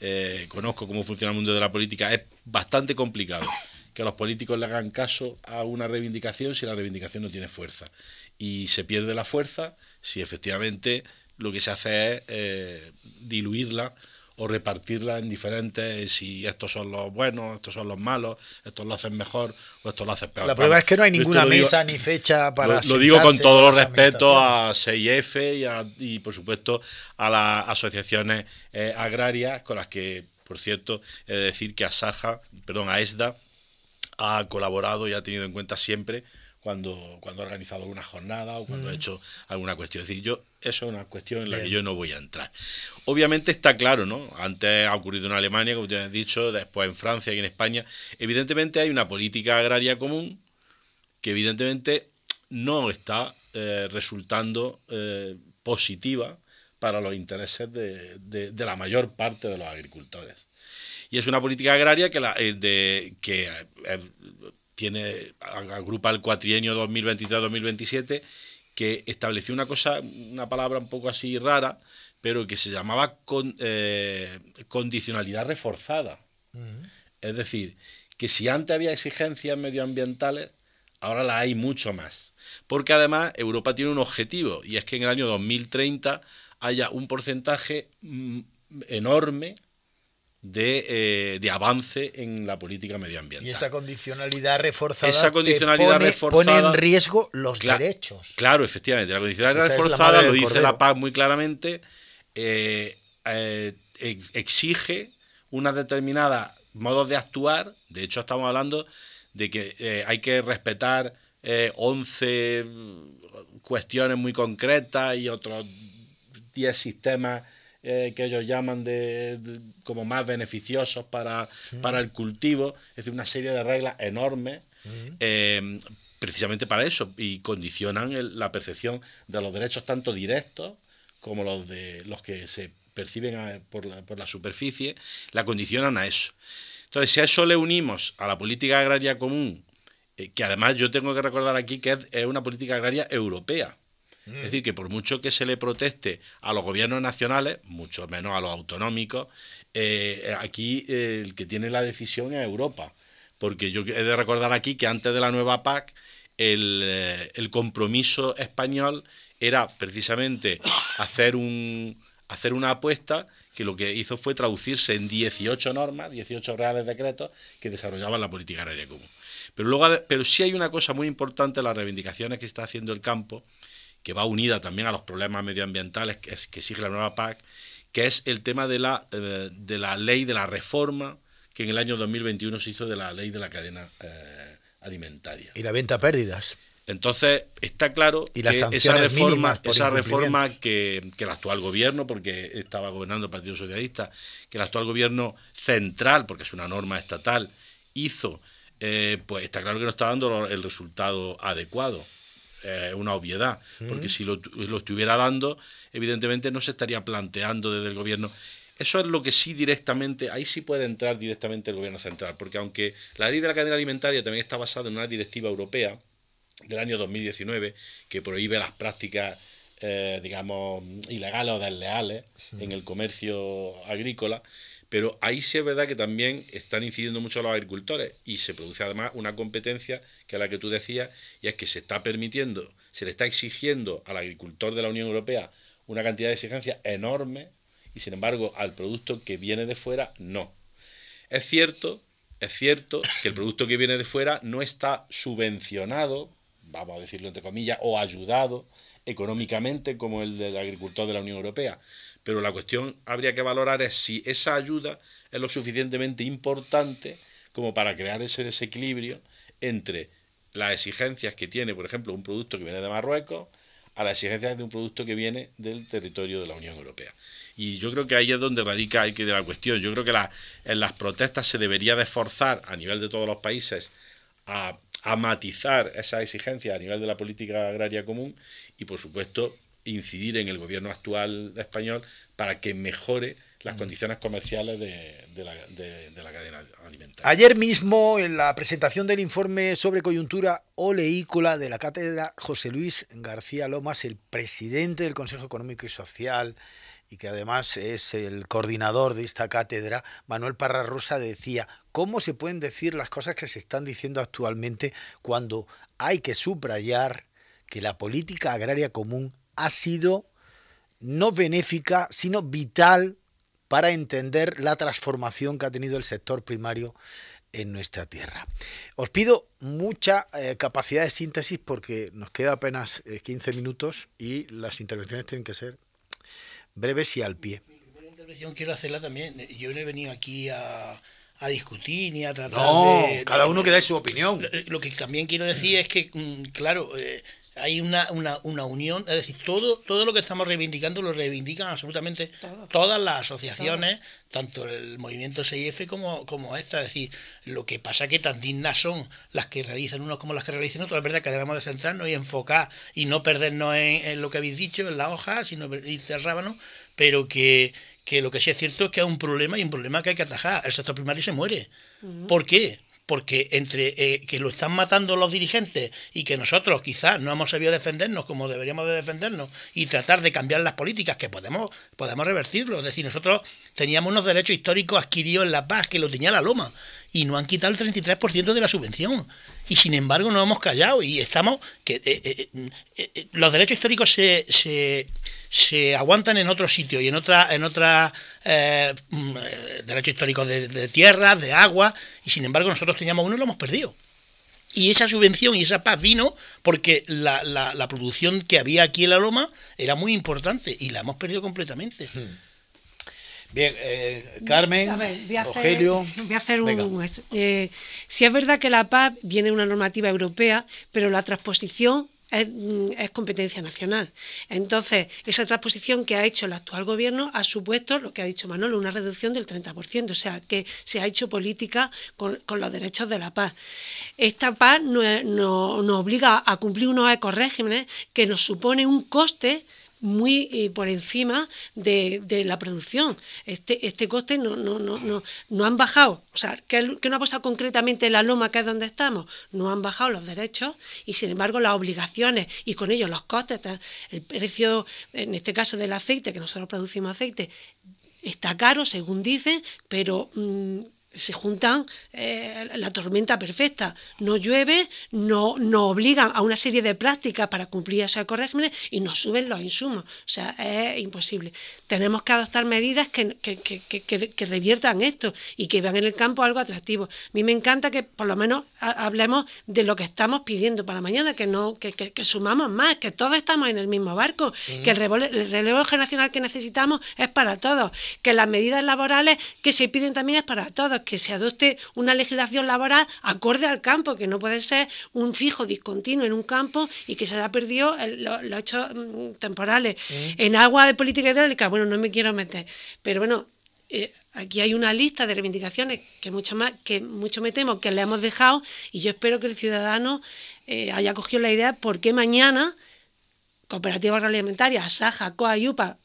Speaker 7: eh, conozco cómo funciona el mundo de la política, es bastante complicado que los políticos le hagan caso a una reivindicación si la reivindicación no tiene fuerza. Y se pierde la fuerza si efectivamente lo que se hace es eh, diluirla o repartirla en diferentes, si estos son los buenos, estos son los malos, estos lo hacen mejor o estos lo hacen peor. La prueba es que no hay ninguna mesa ni fecha para... Lo, digo con todo los respeto a 6 y, a, y, por supuesto a las asociaciones eh, agrarias con las que, por cierto, he de decir que a Saja, perdón, a ESDA, ha colaborado y ha tenido en cuenta siempre cuando, cuando ha organizado alguna jornada o cuando ha mm. hecho alguna cuestión. Es decir, yo, eso es una cuestión en la que yo no voy a entrar. Obviamente está claro, ¿no? Antes ha ocurrido en Alemania, como te has dicho, después en Francia y en España. Evidentemente hay una política agraria común que evidentemente no está eh, resultando eh, positiva para los intereses de, de la mayor parte de los agricultores y es una política agraria que, la, eh, de, que eh, eh, tiene, agrupa el cuatrienio 2023-2027, que estableció una cosa, una palabra un poco así rara, pero que se llamaba condicionalidad reforzada. Es decir, que si antes había exigencias medioambientales, ahora las hay mucho más. Porque además Europa tiene un objetivo, y es que en el año 2030 haya un porcentaje mm, enorme eh, de, avance en la política medioambiental.
Speaker 1: Y esa condicionalidad reforzada, esa condicionalidad pone, en riesgo
Speaker 7: los derechos. Claro, efectivamente. La condicionalidad reforzada, lo dice la PAC muy claramente, eh, eh, exige una determinada modos de actuar. De hecho, estamos hablando de que hay que respetar 11 cuestiones muy concretas y otros 10 sistemas eh, que ellos llaman de, como más beneficiosos para, mm. para el cultivo, es decir, una serie de reglas enormes. Mm. Eh, precisamente para eso y condicionan la percepción de los derechos tanto directos como los de los que se perciben por, la, superficie, la condicionan a eso. Entonces, si a eso le unimos a la política agraria común, eh, que además yo tengo que recordar aquí que es una política agraria europea, es decir, que por mucho que se le proteste a los gobiernos nacionales, mucho menos a los autonómicos, eh, aquí eh, el que tiene la decisión es Europa. Porque yo he de recordar aquí que antes de la nueva PAC, el, eh, compromiso español era precisamente hacer, un, hacer una apuesta que lo que hizo fue traducirse en 18 normas, 18 reales decretos que desarrollaban la política agraria común. Pero, luego, pero sí hay una cosa muy importante las reivindicaciones que está haciendo el campo, que va unida también a los problemas medioambientales que, es, que exige la nueva PAC, que es el tema de la, eh, de la ley, de la reforma que en el año 2021 se hizo de la ley de la cadena eh, alimentaria.
Speaker 1: Y la venta a pérdidas.
Speaker 7: Entonces, está claro que esa reforma, esa reforma que, el actual gobierno, porque estaba gobernando el Partido Socialista, que el actual gobierno central, porque es una norma estatal, hizo, eh, pues está claro que no está dando el resultado adecuado es una obviedad, porque si lo, estuviera dando, evidentemente no se estaría planteando desde el gobierno. Eso es lo que sí directamente, ahí sí puede entrar directamente el gobierno central, porque aunque la ley de la cadena alimentaria también está basada en una directiva europea del año 2019 que prohíbe las prácticas, eh, digamos, ilegales o desleales en el comercio agrícola, pero ahí sí es verdad que también están incidiendo mucho los agricultores y se produce además una competencia que es la que tú decías, y es que se está permitiendo, se le está exigiendo al agricultor de la Unión Europea una cantidad de exigencias enorme y sin embargo al producto que viene de fuera no. Es cierto, es cierto que el producto que viene de fuera no está subvencionado, vamos a decirlo entre comillas, o ayudado económicamente como el del agricultor de la Unión Europea. Pero la cuestión habría que valorar es si esa ayuda es lo suficientemente importante como para crear ese desequilibrio entre las exigencias que tiene, por ejemplo, un producto que viene de Marruecos a las exigencias de un producto que viene del territorio de la Unión Europea. Y yo creo que ahí es donde radica el que de la cuestión. Yo creo que en las protestas se debería de esforzar a nivel de todos los países a, a matizar esas exigencias a nivel de la política agraria común y, por supuesto, incidir en el gobierno actual español para que mejore las condiciones comerciales de, la, cadena alimentaria. Ayer
Speaker 1: mismo, en la presentación del informe sobre coyuntura oleícola de la cátedra José Luis García Lomas, el presidente del Consejo Económico y Social, y que además es el coordinador de esta cátedra, Manuel Parra decía, ¿cómo se pueden decir las cosas que se están diciendo actualmente cuando hay que subrayar que la política agraria común ha sido no benéfica, sino vital para entender la transformación que ha tenido el sector primario en nuestra tierra. Os pido mucha eh, capacidad de síntesis porque nos queda apenas 15 eh, minutos y las intervenciones tienen que ser breves y al pie. Mi primera
Speaker 5: intervención quiero hacerla también. Yo no he venido aquí a, a discutir ni a tratar no, cada uno que dé su opinión. Lo, que también quiero decir es que, mm, claro, eh, hay una, una, una, unión, es decir, todo, todo lo que estamos reivindicando lo reivindican absolutamente todas las asociaciones, tanto el movimiento 6 como, como esta, es decir, lo que pasa que tan dignas son las que realizan unos como las que realizan otros, es verdad que debemos de centrarnos y enfocar y no perdernos en, lo que habéis dicho, en la hoja, sino y cerrábanos, pero que, lo que sí es cierto es que hay un problema y un problema que hay que atajar, el sector primario se muere. ¿Por qué? porque entre eh, que lo están matando los dirigentes y que nosotros quizás no hemos sabido defendernos como deberíamos de defendernos y tratar de cambiar las políticas que podemos, podemos revertirlo. Es decir, nosotros Teníamos unos derechos históricos adquiridos en La Paz, que lo tenía la Loma, y nos han quitado el 33% de la subvención. Y sin embargo no hemos callado y estamos... que eh, eh, eh, Los derechos históricos se, se, aguantan en otros sitios y en otra en mm, derechos históricos de, de tierra, de agua, y sin embargo nosotros teníamos uno y lo hemos perdido. Y esa subvención y esa paz vino porque la, la, producción que había aquí en la Loma era muy importante y la hemos perdido completamente. Hmm. Bien, eh,
Speaker 3: Carmen, Rogelio. Voy a hacer un. si eh, es verdad que la PAP viene de una normativa europea, pero la transposición mm, es, competencia nacional. Entonces, esa transposición que ha hecho el actual gobierno ha supuesto, lo que ha dicho Manolo, una reducción del 30%, o sea, que se ha hecho política con, los derechos de la paz. Esta paz nos no, obliga a cumplir unos ecorregímenes que nos supone un coste muy eh, por encima de, la producción. Este, este coste no, no, no, no, han bajado. O sea, ¿qué, no ha pasado concretamente en la Loma, que es donde estamos? No han bajado los derechos y, sin embargo, las obligaciones y con ello, los costes, el precio, en este caso del aceite, que nosotros producimos aceite, está caro, según dicen, pero... Mm, se juntan eh, la tormenta perfecta. No llueve, no, no obligan a una serie de prácticas para cumplir esos ecoregímenes y nos suben los insumos. O sea, es imposible. Tenemos que adoptar medidas que, reviertan esto y que vean en el campo algo atractivo. A mí me encanta que por lo menos hablemos de lo que estamos pidiendo para mañana, que no que, sumamos más, que todos estamos en el mismo barco, que el el relevo generacional que necesitamos es para todos, que las medidas laborales que se piden también es para todos que se adopte una legislación laboral acorde al campo, que no puede ser un fijo discontinuo en un campo y que se haya perdido los, hechos mm, temporales. Mm. En agua de política hidráulica, bueno, no me quiero meter, pero bueno, eh, aquí hay una lista de reivindicaciones que mucho más que mucho me temo que le hemos dejado y yo espero que el ciudadano eh, haya cogido la idea por qué mañana cooperativas agroalimentaria, Saja, COA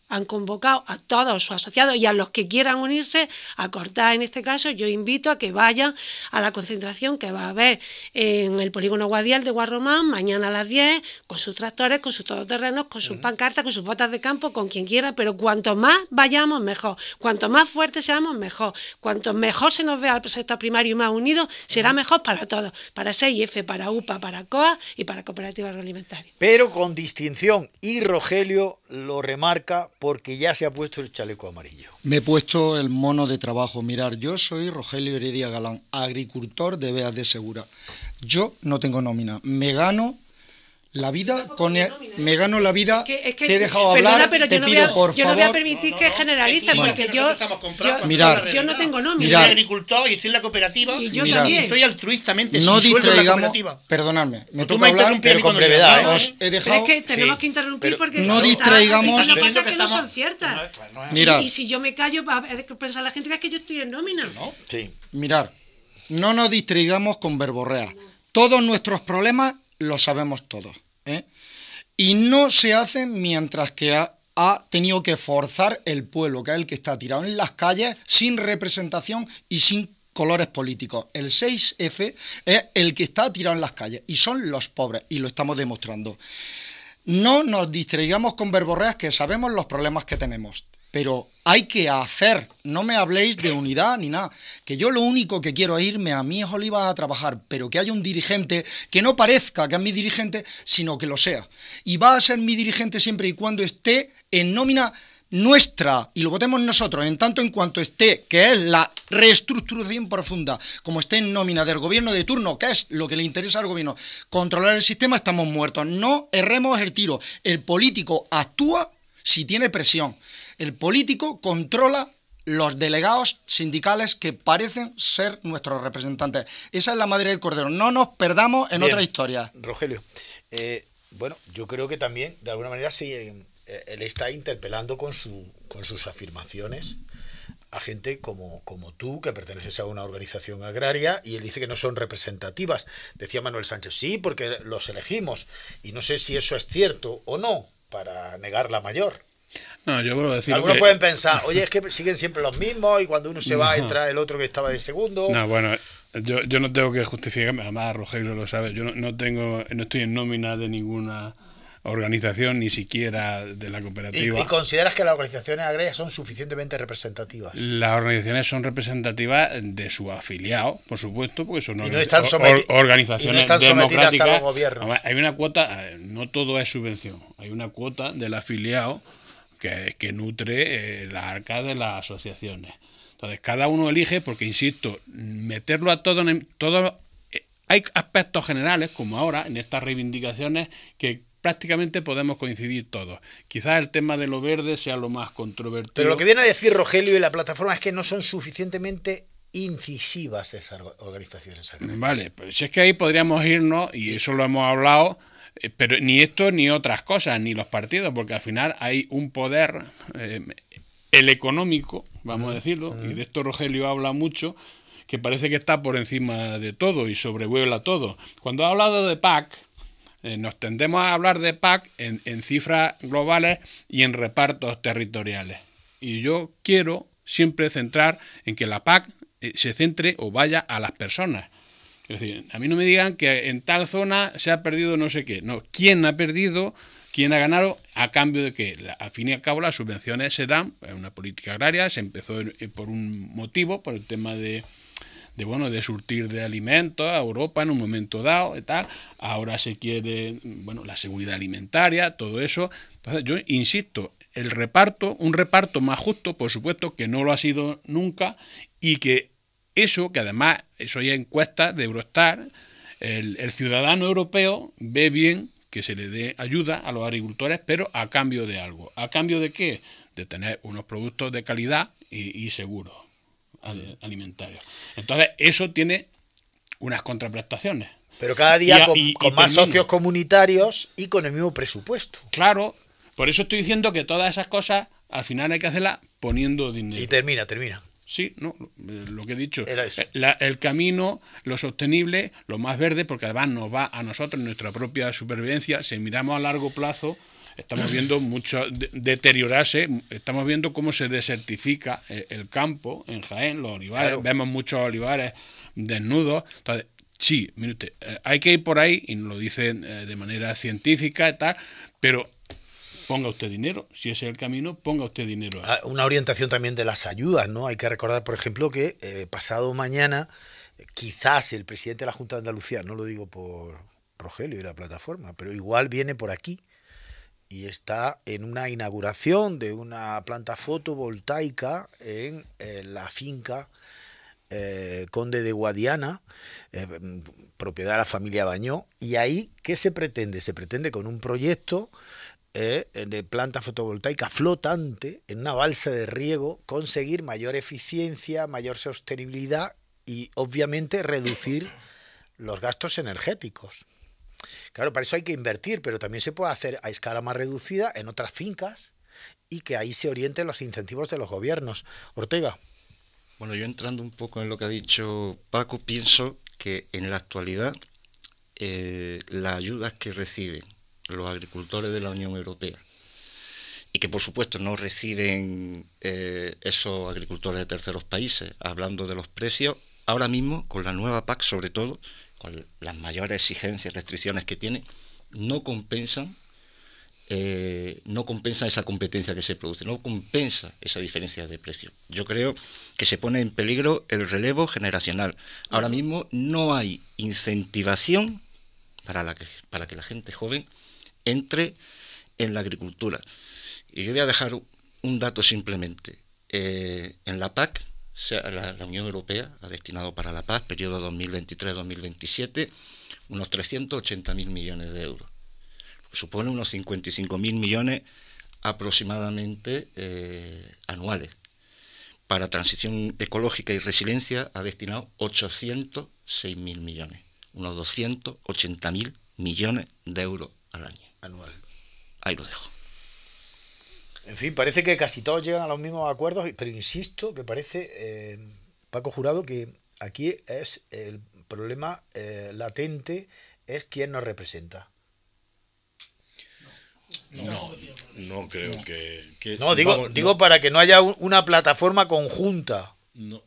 Speaker 3: han convocado a todos sus asociados y a los que quieran unirse a cortar en este caso, yo invito a que vayan a la concentración que va a haber en el polígono Guadial de Guarromán mañana a las 10 con sus tractores, con sus todoterrenos, con sus pancartas, con sus botas de campo, con quien quiera, pero cuanto más vayamos mejor, cuanto más fuertes seamos mejor, cuanto mejor se nos vea el sector primario y más unido, será mejor para todos, para SIF para UPA, para COA y para Cooperativa Agroalimentaria.
Speaker 1: Pero con distinción y Rogelio lo remarca porque ya se ha puesto el chaleco amarillo.
Speaker 2: Me he puesto el mono de trabajo. Mirar, yo soy Rogelio Heredia Galán, agricultor de Beas de Segura. Yo no tengo nómina. Me gano la vida con el, me gano la vida
Speaker 5: te
Speaker 3: he dejado hablar pero te por yo no voy a permitir que generalices porque yo yo, no tengo nómina
Speaker 2: soy
Speaker 5: agricultor y estoy en la cooperativa y yo también estoy altruistamente no
Speaker 2: distraigamos perdonadme me tú toca hablar con brevedad es que tenemos que
Speaker 3: interrumpir porque no distraigamos que no son ciertas y si yo me callo va a pensar la gente que es que yo estoy en nómina
Speaker 2: sí mirar no nos distraigamos con verborrea todos nuestros problemas lo sabemos todos. ¿eh? Y no se hace mientras que ha, ha tenido que forzar el pueblo, que es el que está tirado en las calles, sin representación y sin colores políticos. El 6F es el que está tirado en las calles y son los pobres y lo estamos demostrando. No nos distraigamos con verborreas que sabemos los problemas que tenemos pero hay que hacer, no me habléis de unidad ni nada, que yo lo único que quiero es irme a es Oliva a trabajar, pero que haya un dirigente que no parezca que es mi dirigente, sino que lo sea. Y va a ser mi dirigente siempre y cuando esté en nómina nuestra, y lo votemos nosotros, en tanto en cuanto esté, que es la reestructuración profunda, como esté en nómina del gobierno de turno, que es lo que le interesa al gobierno, controlar el sistema, estamos muertos. No erremos el tiro. El político actúa si tiene presión. El político controla los delegados sindicales que parecen ser nuestros representantes. Esa es la madre del cordero. No nos perdamos en otra historia.
Speaker 1: Rogelio, eh, bueno, yo creo que también, de alguna manera, sí, eh, él está interpelando con, su, con sus afirmaciones a gente como, como tú, que perteneces a una organización agraria, y él dice que no son representativas. Decía Manuel Sánchez, sí, porque los elegimos, y no sé si eso es cierto o no, para negar la mayor.
Speaker 4: No, yo decir Algunos pueden
Speaker 1: pensar, oye, es que siguen siempre los mismos y cuando uno se va entra el otro que estaba de segundo. No,
Speaker 4: bueno, yo, yo no tengo que justificarme, además Rogelio lo sabe, yo no, tengo, no estoy en nómina de ninguna organización, ni siquiera de la cooperativa. ¿Y,
Speaker 1: consideras que las organizaciones agrarias son suficientemente representativas?
Speaker 4: Las organizaciones son representativas de su afiliado, por supuesto, porque son organizaciones democráticas. hay una cuota, eh, no todo es subvención, hay una cuota del afiliado que, nutre eh, la arca de las asociaciones. Entonces, cada uno elige, porque insisto, meterlo a todo, en, todo eh, hay aspectos generales, como ahora, en estas reivindicaciones, que prácticamente podemos coincidir todos. Quizás el tema de lo verde sea lo más controvertido. Pero lo que viene
Speaker 1: a decir Rogelio y la plataforma es que no son suficientemente incisivas esas organizaciones. Vale,
Speaker 4: pues si es que ahí podríamos irnos, y eso lo hemos hablado, eh, pero ni esto ni otras cosas, ni los partidos, porque al final hay un poder, eh, el económico, vamos a decirlo, y de esto Rogelio habla mucho, que parece que está por encima de todo y sobrevuela todo. Cuando ha hablado de PAC, eh, nos tendemos a hablar de PAC en, en cifras globales y en repartos territoriales. Y yo quiero siempre centrar en que la PAC se centre o vaya a las personas es decir, a mí no me digan que en tal zona se ha perdido no sé qué. No, ¿quién ha perdido? ¿Quién ha ganado? A cambio de que, al fin y al cabo, las subvenciones se dan Es eh, una política agraria, se empezó eh, por un motivo, por el tema de, de bueno de surtir de alimentos a Europa en un momento dado y tal ahora se quiere bueno la seguridad alimentaria todo eso entonces yo insisto el reparto un reparto más justo por supuesto que no lo ha sido nunca y que eso, que además, eso ya encuesta de Eurostar, el, ciudadano europeo ve bien que se le dé ayuda a los agricultores, pero a cambio de algo. ¿A cambio de qué? De tener unos productos de calidad y, seguros alimentarios. Entonces, eso tiene unas contraprestaciones. Pero cada día con, más socios
Speaker 1: comunitarios
Speaker 4: y con el mismo presupuesto. Claro, por eso estoy diciendo que todas esas cosas al final hay que hacerlas poniendo dinero. Y termina, termina. Sí, no, eh, lo que he dicho. Eh, el camino, lo sostenible, lo más verde, porque además nos va a nosotros, nuestra propia supervivencia. Si miramos a largo plazo, estamos viendo mucho deteriorarse, estamos viendo cómo se desertifica eh, el, campo en Jaén, los olivares, vemos muchos olivares desnudos. Entonces, sí, mire hay que ir por ahí, y lo dicen de manera científica y tal, pero ponga usted dinero. Si ese es el camino, ponga usted dinero. Ah, una orientación también de las ayudas, ¿no? Hay que
Speaker 1: recordar, por ejemplo, que eh, pasado mañana, eh, quizás el presidente de la Junta de Andalucía, no lo digo por Rogelio y la plataforma, pero igual viene por aquí y está en una inauguración de una planta fotovoltaica en, eh, la finca Conde de Guadiana, mm, propiedad de la familia Bañó, y ahí, ¿qué se pretende? Se pretende con un proyecto ¿eh? de planta fotovoltaica flotante en una balsa de riego, conseguir mayor eficiencia, mayor sostenibilidad y obviamente reducir los gastos energéticos. Claro, para eso hay que invertir, pero también se puede hacer a escala más reducida en otras fincas y que ahí se orienten los incentivos de los gobiernos. Ortega.
Speaker 6: Bueno, yo entrando un poco en lo que ha dicho Paco, pienso que en la actualidad eh, las ayudas que reciben los agricultores de la Unión Europea y que por supuesto no reciben eh, esos agricultores de terceros países. Hablando de los precios, ahora mismo con la nueva PAC sobre todo, con las mayores exigencias y restricciones que tiene, no compensan, eh, no compensan esa competencia que se produce, no compensa esa diferencia de precio. Yo creo que se pone en peligro el relevo generacional. Ahora mismo no hay incentivación para, la que, para que la gente joven entre en la agricultura. Y yo voy a dejar un dato simplemente. Eh, en la PAC, la, Unión Europea ha destinado para la PAC, periodo 2023-2027, unos 380.000 millones de euros. Supone unos 55.000 millones aproximadamente eh, anuales. Para transición ecológica y resiliencia ha destinado 806.000 millones, unos 280.000 millones de euros al año anual. Ahí lo dejo.
Speaker 1: En fin, parece que casi todos llegan a los mismos acuerdos, pero insisto que parece, eh, Paco Jurado, que aquí es el problema eh, latente, es quién nos representa.
Speaker 7: No, no creo que... no, digo, digo
Speaker 1: para que no haya una plataforma conjunta. No,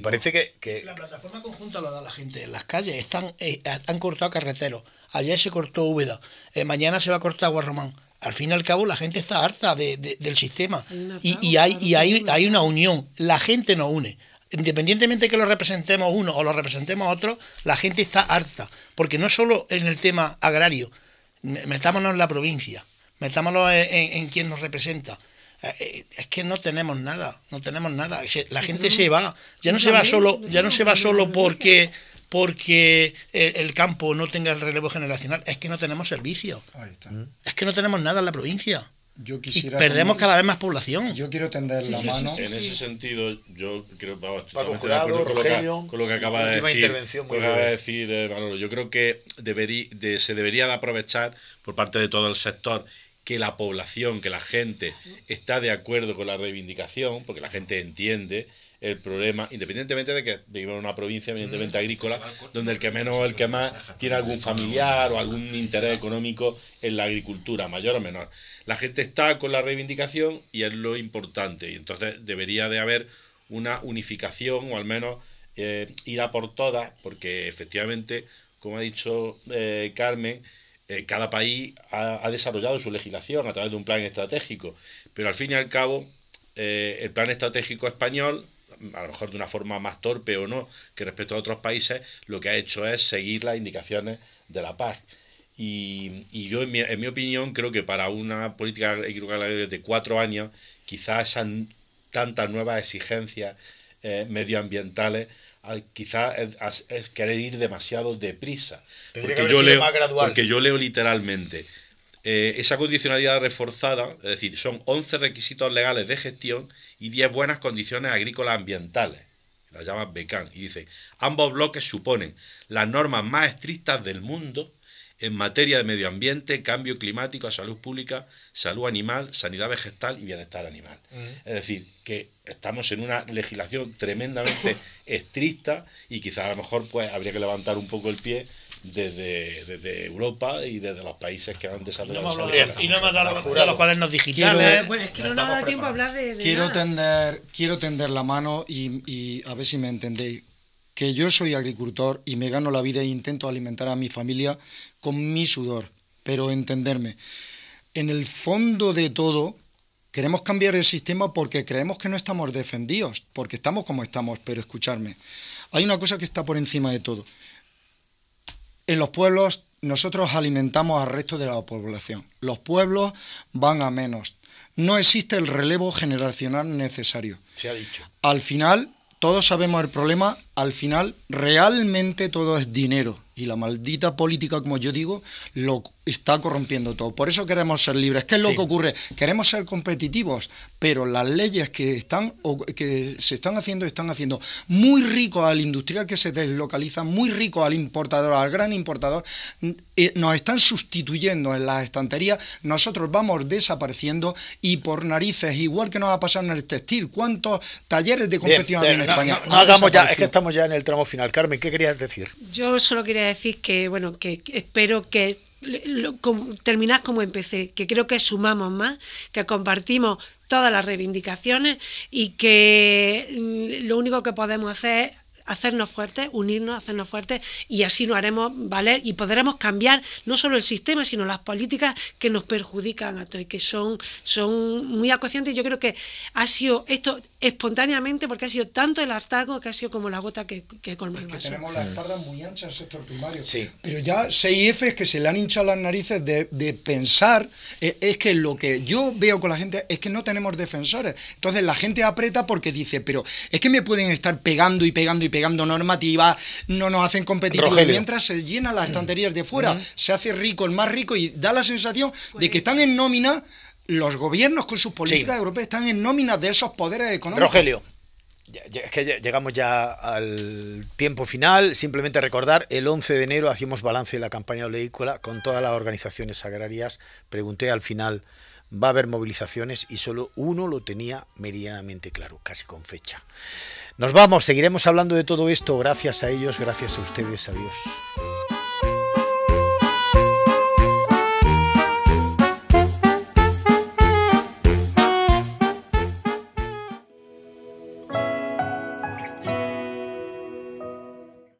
Speaker 1: parece que, La
Speaker 5: plataforma conjunta lo da la gente en las calles. Están, eh, han cortado carreteros. Ayer se cortó Úbeda. Eh, mañana se va a cortar Guarromán. Al fin y al cabo, la gente está harta del sistema. y, hay, y hay, una unión. La gente nos une. Independientemente que lo representemos uno o lo representemos otro, la gente está harta. Porque no solo en el tema agrario. Metámonos en la provincia. Metámonos en quien nos representa. Eh, es que no tenemos nada, no tenemos nada. La gente se va, ya no se va solo, ya no se va solo porque porque eh, el campo no tenga el relevo generacional, es que no tenemos servicio. Ahí está. Mm. Es que no tenemos nada en la provincia. Yo quisiera perdemos cada vez
Speaker 2: más población. Yo quiero tender
Speaker 5: la mano. en ese
Speaker 7: sentido, yo creo, vamos, con, que, de decir, eh, Yo creo que se debería de aprovechar por parte de todo el sector que la población, que la gente está de acuerdo con la reivindicación, porque la gente entiende el problema, independientemente de que vivimos en una provincia evidentemente mm. agrícola, donde el que menos o el que más tiene algún familiar o algún interés económico en la agricultura, mayor o menor. La gente está con la reivindicación y es lo importante, y entonces debería de haber una unificación o al menos eh, ir a por todas, porque efectivamente, como ha dicho eh, Carmen, eh, cada país ha, desarrollado su legislación a través de un plan estratégico, pero al fin y al cabo eh, el plan estratégico español, a lo mejor de una forma más torpe o no que respecto a otros países, lo que ha hecho es seguir las indicaciones de la PAC. Y, yo, en mi, opinión, creo que para una política agrícola de cuatro años, quizás esas tantas nuevas exigencias eh, medioambientales quizás es, querer ir demasiado deprisa. porque yo, leo, más gradual. porque yo leo literalmente. Eh, esa condicionalidad reforzada, es decir, son 11 requisitos legales de gestión y 10 buenas condiciones agrícolas ambientales. Las llaman BECAN. Y dice, ambos bloques suponen las normas más estrictas del mundo en materia de medio ambiente, cambio climático, salud pública, salud animal, sanidad vegetal y bienestar animal. Es decir, que estamos en una legislación tremendamente estricta y quizás a lo mejor pues habría que levantar un poco el pie desde, desde Europa y desde los países que han desarrollado y no ha dado los, los cuadernos digitales bueno, es que no
Speaker 5: nos da tiempo a hablar de, quiero
Speaker 2: tender quiero tender la mano y a ver si me entendéis que yo soy agricultor y me gano la vida e intento alimentar a mi familia con mi sudor, pero entenderme. En el fondo de todo, queremos cambiar el sistema porque creemos que no estamos defendidos, porque estamos como estamos, pero escucharme. Hay una cosa que está por encima de todo. En los pueblos nosotros alimentamos al resto de la población. Los pueblos van a menos. No existe el relevo generacional necesario. Se ha dicho. Al final, todos sabemos el problema, al final realmente todo es dinero. Y la maldita política, como yo digo, lo, está corrompiendo todo. Por eso queremos ser libres. ¿Qué es lo que ocurre? Queremos ser competitivos, pero las leyes que están o que se están haciendo están haciendo muy rico al industrial que se deslocaliza, muy rico al importador, al gran importador. Eh, nos están sustituyendo en las estanterías. Nosotros vamos desapareciendo y por narices, igual que nos va a pasar en el textil. ¿Cuántos talleres de confección hay en España? hagamos ya, es que
Speaker 1: estamos ya en el tramo final. Carmen, ¿qué querías decir?
Speaker 3: Yo solo quería decir que bueno que espero que lo, como, como empecé, que creo que sumamos más, que compartimos todas las reivindicaciones y que mm, lo único que podemos hacer hacernos fuertes, unirnos, hacernos fuertes y así nos haremos valer y podremos cambiar no solo el sistema, sino las políticas que nos perjudican a todos y que son, son muy acuciantes. Yo creo que ha sido esto espontáneamente porque ha sido tanto el hartazgo que ha sido como la gota que, que colma el vaso. tenemos las espaldas muy anchas en el sector primario.
Speaker 2: Pero ya seis es que se le han hinchado las narices de, pensar, eh, es que lo que yo veo con la gente es que no tenemos defensores. Entonces la gente aprieta porque dice, pero es que me pueden estar pegando y pegando y pegando normativas, no nos hacen competitivos. Mientras se llenan las estanterías de fuera, se hace rico el más rico y da la sensación de que están en nómina. Los gobiernos con sus políticas europeas están en nómina de esos poderes económicos. Rogelio,
Speaker 1: es que llegamos ya al tiempo final. Simplemente recordar, el 11 de enero hacíamos balance de la campaña oleícola con todas las organizaciones agrarias. Pregunté al final, ¿va a haber movilizaciones? Y solo uno lo tenía meridianamente claro, casi con fecha. Nos vamos, seguiremos hablando de todo esto. Gracias a ellos, gracias a ustedes. Adiós.